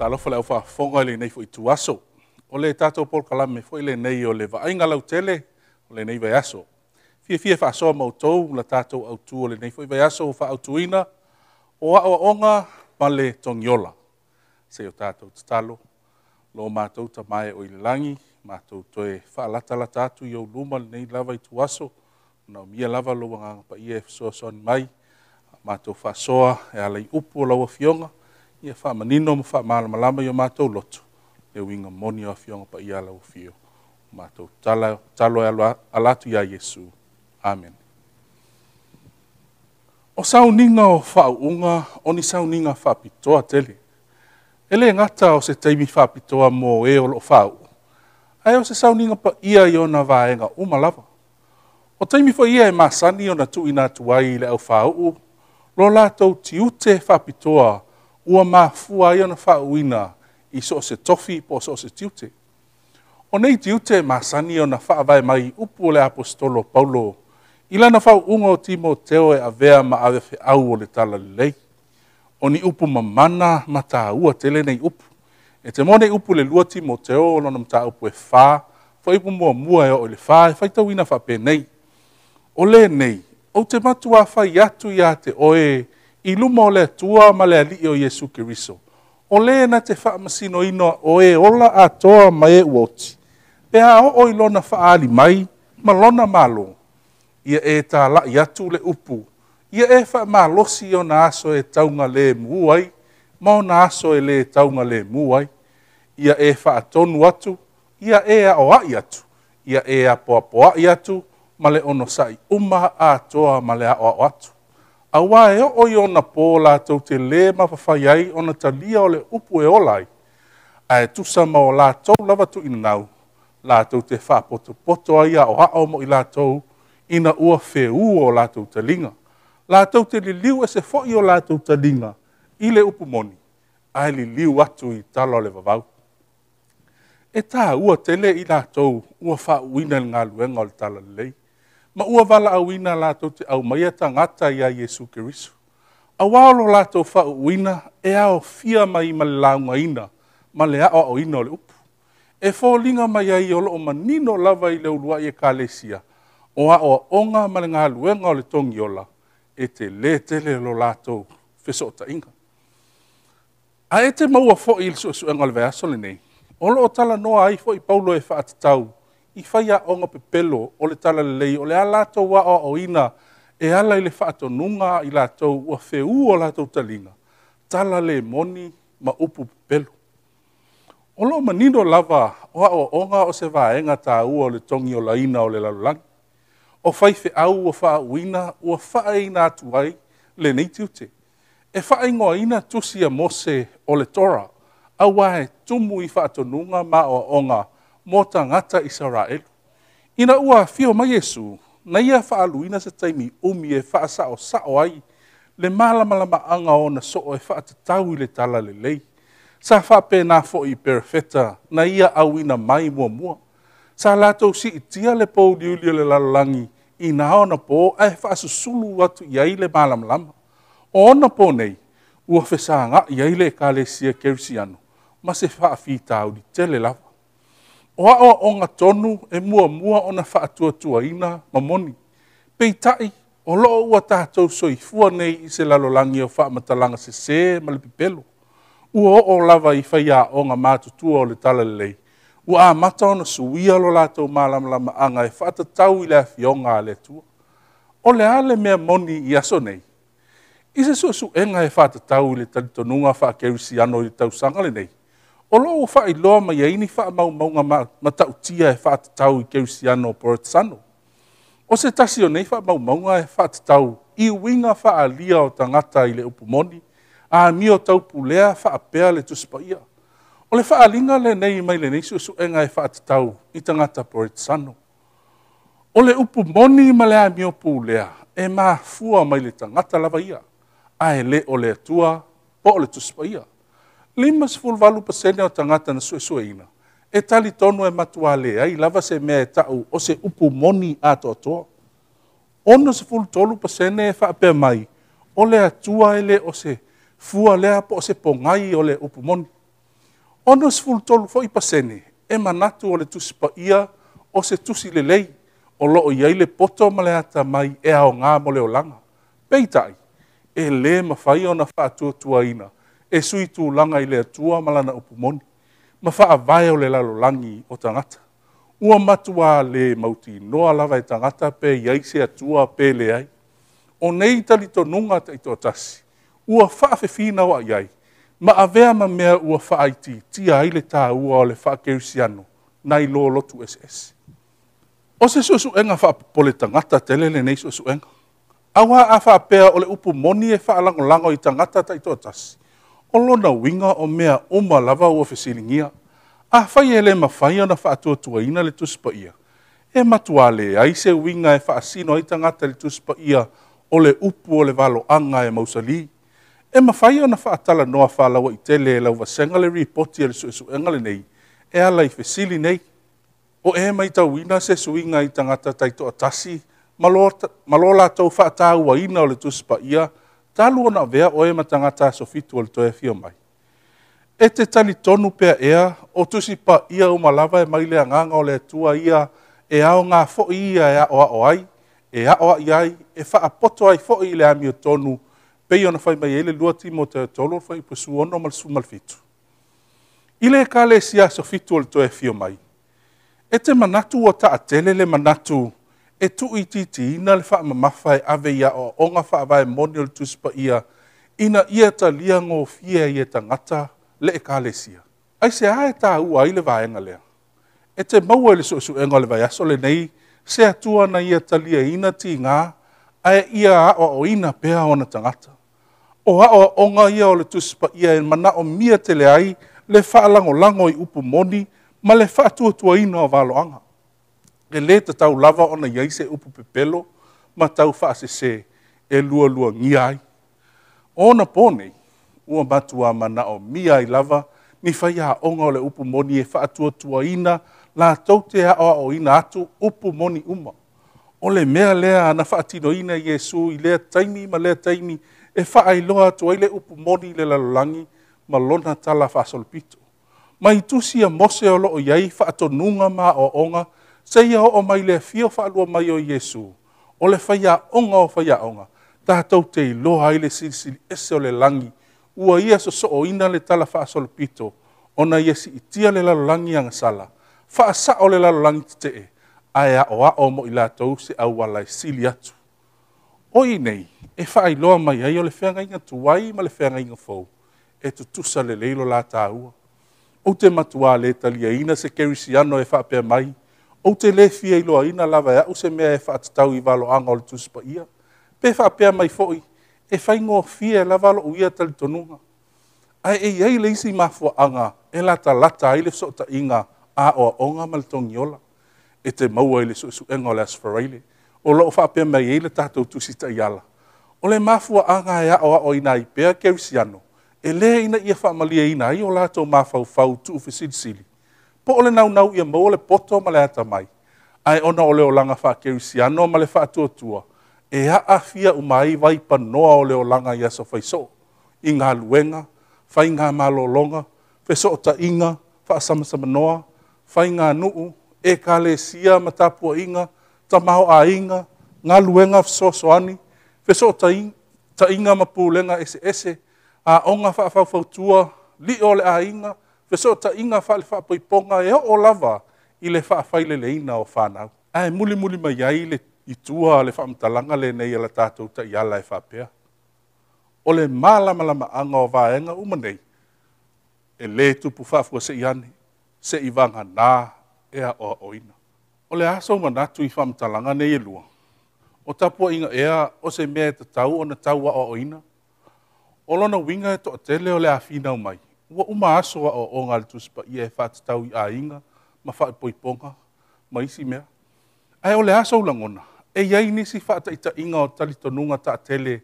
Talofa le au fonga le nei fo i tuaso. O le tato por Kalame fo i le nei o le vaenga lau tele o le nei vai aso. Fie fie whaasoa mautou la tato au tu o le nei fo vai aso o whaautuina o a o onga pale tongiola. Se o tato tatalo, lo mātou ta mai ilangi langi, mātou toe whaalata la tato yo luma le nei lava i tuaso, na o mia lava lo wanga pa i e son mai, mātou soa e alai upu o laua fionga, ia fa manino mo fa mal malama yo mato lotu e winga moni of yo pa yala of yo mato tala talo e ala alatu ya yesu amen o sa uninga o fa unga o ni sa uninga fa pito ateli ele e ngata o se taimi fa pito a mo e o fa ai o se sa uninga pa ia yo na vaenga o malava o taimi fo ia e masani o na tu ina tuai le o fa u lo la to ti ute fa pitoa, ua mafua ia na fa'auina i so o se tofi po so se tiute. O nei tiute masani o na vai mai upu o le apostolo Paulo i lana fa'auunga o Timoteo e avea ma awefe au o le tala lei. O ni upu ma mana ma ta ua tele nei upu. E te mone upu le lua Timoteo o lona mta upu e fa, fa ipu mua mua e o le fa, e faita wina fa'pe nei. O le nei, o te matua fa'i atu ia te oe, i luma o le atua le ali'i o iesu keriso o na te fa'amasinoino o e ola atoa e ma e ua oti pe o i lona fa'aali mai malona malo. ia e tāla'i atu le upu ia e fa fa'amalosi ona aso e tauga lē mū ai ma ona aso e lē tauga lē mū ai ia e fa'atonu atu ia e a atu ia e apoapoa'i atu ma le onosa'i uma atoa ma le a'oa'o atu Awa e o i ona pō la tau te le mawhawhai ai ona talia o le upu e olai. A e tusa mao la tau lava tu ina nau. La tau te wha poto poto ai a o hao mo i la tau ina ua fe o la tau talinga. La tau te li liu e se fo i o la tau talinga i le upu moni. A e li liu atu i talo le vavau. E tā ua tele i la tau ua wha uina ngā luenga o le talo lei ma ua wala au ina lato te au maiata ngata ia Jesu Kirisu. A wālo lato wha u ina e ao fia mai ma launga ina ma le ao au ina le upu. E fō linga mai ai o loo manino lava i le ulua i e kalesia o a onga ma le ngā luenga o le tongi ola e te le te lo lato fiso inga. A e te maua fō i le suesuenga le veasole nei. O loo tala noa ai fō i paulo e wha atatau i fai a onga pe pelo o le tala le lei, o le alatou wa o oina, e ala i le whaato nunga i latou ua fe u o la latou talinga. Tala le moni ma upu pe pelo. Olo manino lava o a o onga o se vaenga ta ua o le tongi o ina o le lalulangi. O fai fe au ua faa uina ua faa ina atuai le neitiute. E faa ingoa ina tusia mose o le tora, a wae tumu i whaato nunga ma o onga o mo tangata Israel. Ina ua fio ma Yesu, na ia faaluina se taimi umi e whaasao sao ai, le malamalama anga o na soo e whaatatau i le tala le lei. Sa na fo i perfeta, na ia awina mai mua mua. Sa latou si itia le pou liuli le lalolangi, i na ona pō ai whaasusulu atu watu ai le malamalama. O ona pō nei, ua whesanga i ai le kalesia kerisiano, ma se whaafitau di tele lava. o a oa onga tonu e mua mua o na whaatua tua ina mamoni. moni. Pei tai, o loo ua tātou soi fua nei i se lalolangi o wha matalanga se se ma Ua o o lava i whaia onga mātutua o le talalei. Ua a mata ona suia lo lātou mālamalama anga e whaata tau i lea fionga le tua. O le ale mea moni i aso nei. I se su su enga e whaata tau i le tanitonunga wha kerisi ano i tau sangale nei o lo o fa ilo ma ye ni fa ma ma ma tau ta utia fa e ta tau ke usiano por tsano o se ta si o nei fa ma ma nga fa e ta tau i winga fa alia o ta ngata ile upu moni a mi o tau pulea fa apea le tu spaia o le fa alinga le nei mai le nei su su e nga fa ta tau i ta ngata por tsano o le upu moni ma le a mi o pulea e ma fua mai le ta ngata lava ia a e le o le tua po le tu spaia lima sefuluvalu pasene o tagata na suʻesuʻeina e talitonu e matuā leai lava se mea e taʻu o se upu moni atoatoa ona sefulutolu pasene e faapea mai o le atua e lē o se fua lea po o se pogai o le upu moni ona sefulutolu foʻi pasene e manatu o le tusi paia o se tusi lelei o loo iai le poto ma le ata mai e aogā mo le olaga peitaʻi e lē mafai ona faatuatuaina e sui tu langa i lea tua malana upu moni, ma faa vai o le lalo langi o tangata. Ua matua le mauti noa lava i e tangata pe iaise a tua pe le ai. O nei tali to nunga ta i to tasi, ua faa fe fina wa iai, ma avea ma mea ua faa iti, tia ai le taa ua o le faa keusiano, nai lo lotu SS. O se su su enga faa pole tangata telele nei su su enga. Awa a faa pea o le upu moni e faa lango lango i tangata ta i to tasi olo na winga o mea o ma lava o fesilingia, a fai ele ma fai ana fa atua tua ina le tuspa ia. E matua le aise winga e fa asino i tangata le tuspa ia o le upu o le valo anga e mausali. E ma fai ana fa atala noa fa lawa i tele e lauva senga le ripoti e le suesu engale nei, e ala i fesili nei. O e mai tau ina se suinga i tangata taito atasi, malola tau fa atawa ina o le tuspa ia, talu ona vea oe ma tangata so fitu al toe fio mai. E te tani tonu pea ea, o tusi pa ia umalava e maile a nganga o le tua ia, e ao ngā fo ia e aoa o ai, e oa i ai, e wha apoto ai fo i le ami o tonu, pei ona fai mai ele lua timo te tolo fai pusu ono mal sumal fitu. Ile e ka le sia so fitu al toe fio mai. E te manatu o ta atele le manatu, e tu i titi ina le wha mamawhai ave ia o onga wha avai monio tuspa ia, ina ia ta lia ngō fia i e ta ngata le e kālesia. Ai se ae tā ua i le vāenga lea. E te maua le suesu enga le vai aso nei, se atua na ia ta lia ina ti ngā, ae ia a o ina pēha ona ta ngata. O a o onga ia o le tuspa ia e mana o mia te le ai, le wha lango lango i upu moni, ma le wha tua ina o valoanga. anga ke le te tau lava ona iai se upu pepelo, ma tau wha se se e lua lua ngiai. Ona pone, ua matua mana o miai lava, ni whai a onga o le upu moni e wha tua ina, la tau te a o ina atu upu moni uma. O le mea lea na wha atino ina Yesu i lea taimi ma lea taimi e wha ai loa atu ai le upu moni le lalangi, ma lona tala wha solpito. Ma i tusi mose o lo o iai wha nunga ma o onga, Se seia o mai le fia faalua mai o Iesu, o le onga o onga, tatou te lo ai le silisili ese o le langi, ua ia soso'oina le tala faasolopito, ona ia si'itia le lalolagi agasala, o le lalolagi tete'e, ae o mo i latou se auala e sili atu. Oi nei, e faailoa mai ai o le feagaiga tuai ma le feagaiga fau, e tutusa le lo la tāua. Ou te matuā lē taliaina se kerisiano e faapea mai, ou te le fia e i loa ina lava ya, e se mea e wha atatau i valo anga o le tuspa ia. Pe wha pia mai fo'i, e wha ingo fia e lava lo uia tali tonunga. Ai e iei le isi mafua anga, e lata lata i le sota inga a o onga maltongi ola. E te maua i le so su e engo le asfaraile. O lo o wha pia mai eile tatou tusita i ala. O le mafua anga e a oa o ina i pea kerisiano. E le ina ia wha malia ina i o lato mafau fau tu ufisidisili po ole nau nau ia mau ole poto ma le ata mai. Ai ona ole o langa wha keu si ano ma le wha atua tua. E a afia umai vai pa noa ole o langa ia so fai so. I ngā luenga, fai ngā malo longa, fai so ta inga, fai sama sama noa, fai ngā nuu, e ka le sia ma tapua inga, ta mau a inga, ngā luenga so so ani, fai so ta, in, ta inga ma pūlenga ese ese, a onga fai fai fai tua, li ole a inga, a inga, Fesō ta inga whaile wha poi ponga e o lava i le wha whaile le ina o whanau. Ae muli muli mai ai le i tua le wha mtalanga le nei ala tātou ta i ala e wha pia. O le mālama lama anga o vāenga umanei, e le tupu whafua se i ani, se i vanga nā ea o oina. O le aso manatu i wha mtalanga nei e lua. O tapua inga ea o se mea e tatau o na taua o oina. O lona winga e to atele o le awhina umai ua uma aso aʻoaʻoga a le tusipaia e faatatau i aiga ma faapoipoga ma isi mea ae o le a soulagona e iai nisi faataʻitaʻiga o talitonuga taatele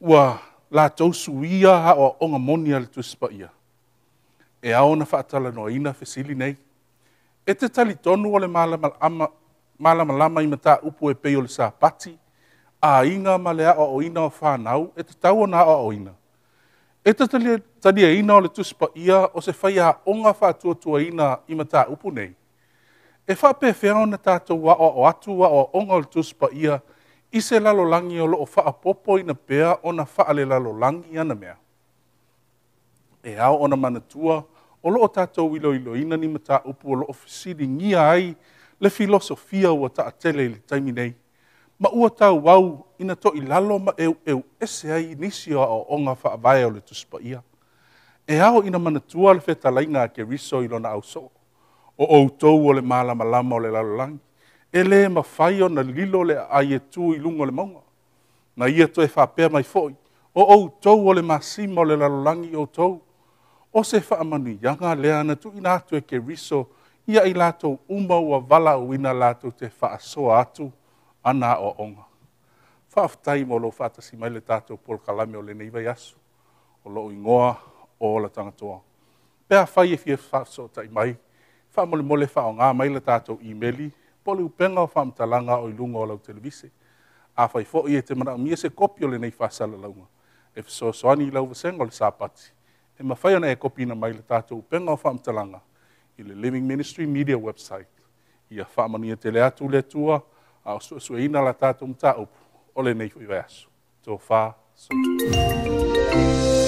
ua latou suia aʻoaʻoga moni a le tusipaia e ao na faatalanoaina fesili nei e te talitonu o le malamalama i mataupu e pei o le sa pati aiga ma le aʻoaʻoina o fanau e tatau o aʻoaʻoina E te tali, tali e ina o le tuspa ia o se whaia onga wha tua tua ina i mata upu nei. E wha pe whiao na tātou wa o o atua o onga o le tuspa ia i se lalo langi o lo o wha apopo ina pea o na wha le lalo langi ana mea. E au ona mana tua o lo o tātou ilo ilo ina ni mata upu o lo o fisiri ngia ai le filosofia o ta atele ili taimi nei ma ua tau wau ina to i lalo ma eu eu ese ai nisi o onga wha avaya o le tuspa ia. E ao ina mana tua le feta lainga ke riso i lona au so. O au tau o le mala malama o le lalo langi. E le ma fai o na lilo le ai e tu i lungo le maunga. Na ia to e wha pea mai foi. O au tau o le masima o le lalo langi o tau. O se wha manu yanga le ana tu ina atu e ke riso ia i lato umau a wala o ina lato te wha asoa atu. ana o onga. Whaafutai mo lo whaatasi mai le tātou kalame o le neiva yasu, o lo ingoa o la tangatoa. Pea whai e fia whaasota i mai, wha mole mole wha o ngā mai le tatou imeli poli upenga o whamtalanga o ilunga o lau televise. A whai fo i e te mana umia se kopio le nei whaasala launga. E so soani i lau vasenga o le sāpati. E mawhai ana e na mai le tātou upenga o whamtalanga i le Living Ministry Media website. Ia fa te le le tua, a suina la tatum taup, ole nei fui verso. Tō whā, so.